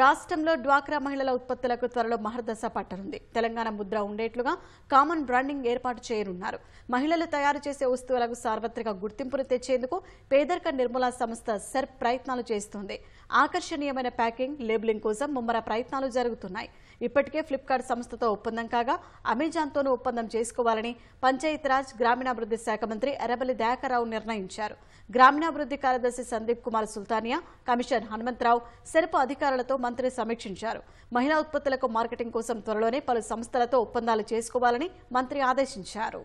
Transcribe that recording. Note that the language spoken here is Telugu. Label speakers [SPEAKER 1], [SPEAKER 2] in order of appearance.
[SPEAKER 1] రాష్ట్రంలో డ్వాక్రా మహిళల ఉత్పత్తులకు త్వరలో మహర్దశ పట్టనుంది తెలంగాణ ముద్ర ఉండేట్లుగా కామన్ బ్రాండింగ్ ఏర్పాటు చేయనున్నారు మహిళలు తయారు చేసే వస్తువులకు సార్వత్రిక గుర్తింపును తెచ్చేందుకు పేదరిక నిర్మూల సంస్థ సెర్ప్ ప్రయత్నాలు చేస్తోంది ఆకర్షణీయమైన ప్యాకింగ్ లేబులింగ్ కోసం ముమ్మర ప్రయత్నాలు జరుగుతున్నాయి ఇప్పటికే ఫ్లిప్కార్ట్ సంస్థతో ఒప్పందం కాగా అమెజాన్తోనూ ఒప్పందం చేసుకోవాలని పంచాయతీరాజ్ గ్రామీణాభివృద్ధి శాఖ మంత్రి ఎర్రబల్లి దయాకరావు నిర్ణయించారు గ్రామీణాభివృద్ధి కార్యదర్శి సందీప్ కుమార్ సుల్తానియా కమిషనర్ హనుమంతరావు సెరపు అధికారులతో మంత్రి సమీక్షించారు మహిళా ఉత్పత్తులకు మార్కెటింగ్ కోసం త్వరలోనే పలు సంస్థలతో ఒప్పందాలు చేసుకోవాలని మంత్రి ఆదేశించారు